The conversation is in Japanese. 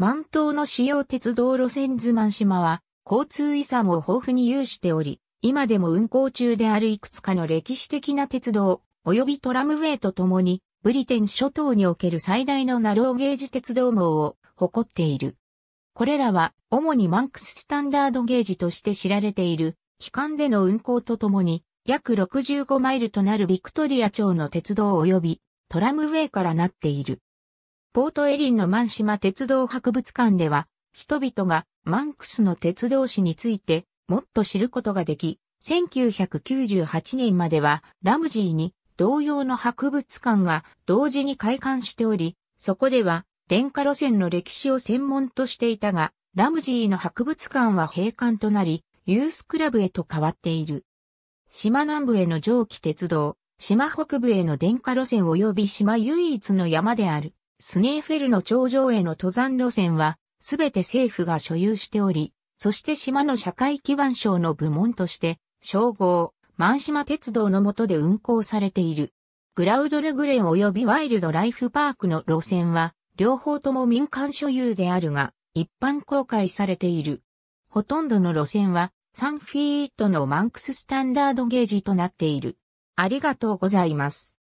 満島の主要鉄道路線図満島は、交通遺産を豊富に有しており、今でも運行中であるいくつかの歴史的な鉄道、及びトラムウェイとともに、ブリテン諸島における最大のナローゲージ鉄道網を誇っている。これらは、主にマンクススタンダードゲージとして知られている、機関での運行とともに、約65マイルとなるビクトリア町の鉄道及びトラムウェイからなっている。ポートエリンのマン島鉄道博物館では、人々がマンクスの鉄道史についてもっと知ることができ、1998年まではラムジーに同様の博物館が同時に開館しており、そこでは電化路線の歴史を専門としていたが、ラムジーの博物館は閉館となり、ユースクラブへと変わっている。島南部への蒸気鉄道、島北部への電化路線及び島唯一の山である。スネーフェルの頂上への登山路線は、すべて政府が所有しており、そして島の社会基盤省の部門として、称号、万島鉄道の下で運行されている。グラウドルグレン及びワイルドライフパークの路線は、両方とも民間所有であるが、一般公開されている。ほとんどの路線は、3フィートのマンクススタンダードゲージとなっている。ありがとうございます。